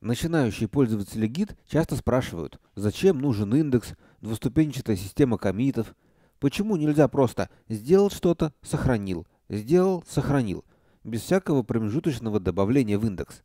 Начинающие пользователи гид часто спрашивают, зачем нужен индекс, двуступенчатая система комитов, почему нельзя просто сделать что что-то, сохранил, сделал, сохранил», без всякого промежуточного добавления в индекс.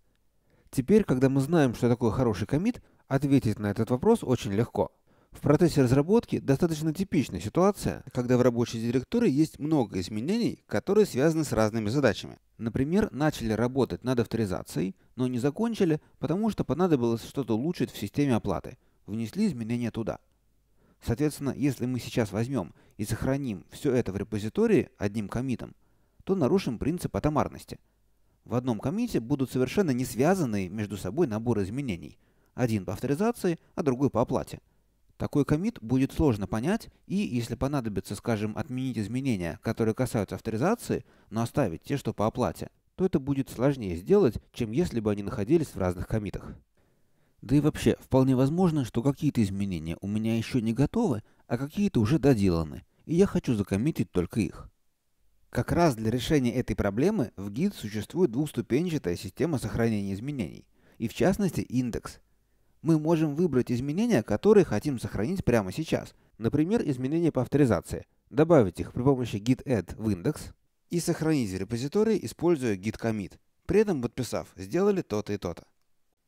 Теперь, когда мы знаем, что такое хороший комит, ответить на этот вопрос очень легко. В процессе разработки достаточно типичная ситуация, когда в рабочей директории есть много изменений, которые связаны с разными задачами. Например, начали работать над авторизацией, но не закончили, потому что понадобилось что-то улучшить в системе оплаты. Внесли изменения туда. Соответственно, если мы сейчас возьмем и сохраним все это в репозитории одним комитом, то нарушим принцип атомарности. В одном комите будут совершенно не связанные между собой наборы изменений. Один по авторизации, а другой по оплате – такой комит будет сложно понять, и если понадобится, скажем, отменить изменения, которые касаются авторизации, но оставить те, что по оплате, то это будет сложнее сделать, чем если бы они находились в разных комитах. Да и вообще, вполне возможно, что какие-то изменения у меня еще не готовы, а какие-то уже доделаны, и я хочу закоммитить только их. Как раз для решения этой проблемы в Git существует двухступенчатая система сохранения изменений, и в частности индекс – мы можем выбрать изменения, которые хотим сохранить прямо сейчас. Например, изменения по авторизации. Добавить их при помощи git add в индекс и сохранить в репозитории, используя git commit, при этом подписав «сделали то-то и то-то».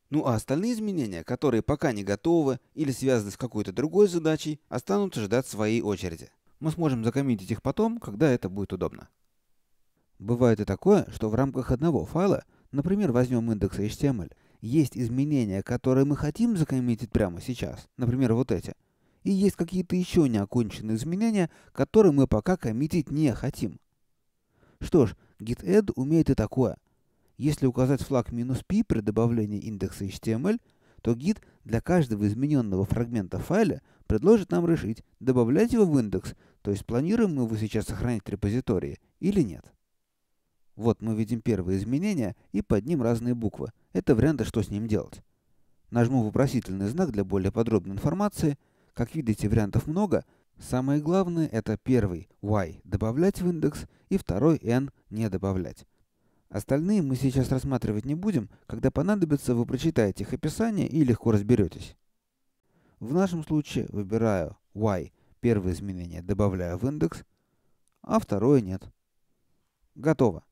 Ну а остальные изменения, которые пока не готовы или связаны с какой-то другой задачей, останутся ждать своей очереди. Мы сможем закоммитить их потом, когда это будет удобно. Бывает и такое, что в рамках одного файла, например, возьмем индекс HTML – есть изменения, которые мы хотим закоммитить прямо сейчас, например, вот эти. И есть какие-то еще неоконченные изменения, которые мы пока коммитить не хотим. Что ж, git-add умеет и такое. Если указать флаг "-p" при добавлении индекса HTML, эм то git для каждого измененного фрагмента файла предложит нам решить, добавлять его в индекс, то есть планируем мы его сейчас сохранить в репозитории или нет. Вот мы видим первые изменения и под ним разные буквы. Это варианты, что с ним делать. Нажму вопросительный знак для более подробной информации. Как видите, вариантов много. Самое главное это первый y добавлять в индекс и второй n не добавлять. Остальные мы сейчас рассматривать не будем, когда понадобится, вы прочитаете их описание и легко разберетесь. В нашем случае выбираю y, первое изменение добавляю в индекс, а второе нет. Готово.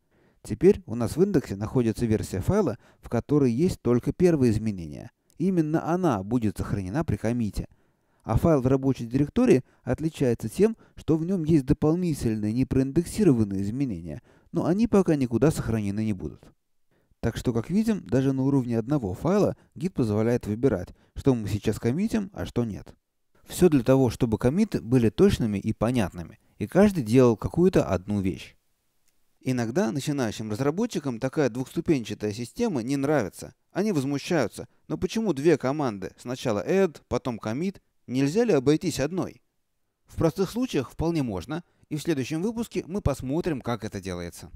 Теперь у нас в индексе находится версия файла, в которой есть только первые изменения. Именно она будет сохранена при комите. А файл в рабочей директории отличается тем, что в нем есть дополнительные непроиндексированные изменения, но они пока никуда сохранены не будут. Так что, как видим, даже на уровне одного файла гид позволяет выбирать, что мы сейчас коммитим, а что нет. Все для того, чтобы комиты были точными и понятными, и каждый делал какую-то одну вещь. Иногда начинающим разработчикам такая двухступенчатая система не нравится. Они возмущаются. Но почему две команды, сначала add, потом commit, нельзя ли обойтись одной? В простых случаях вполне можно, и в следующем выпуске мы посмотрим, как это делается.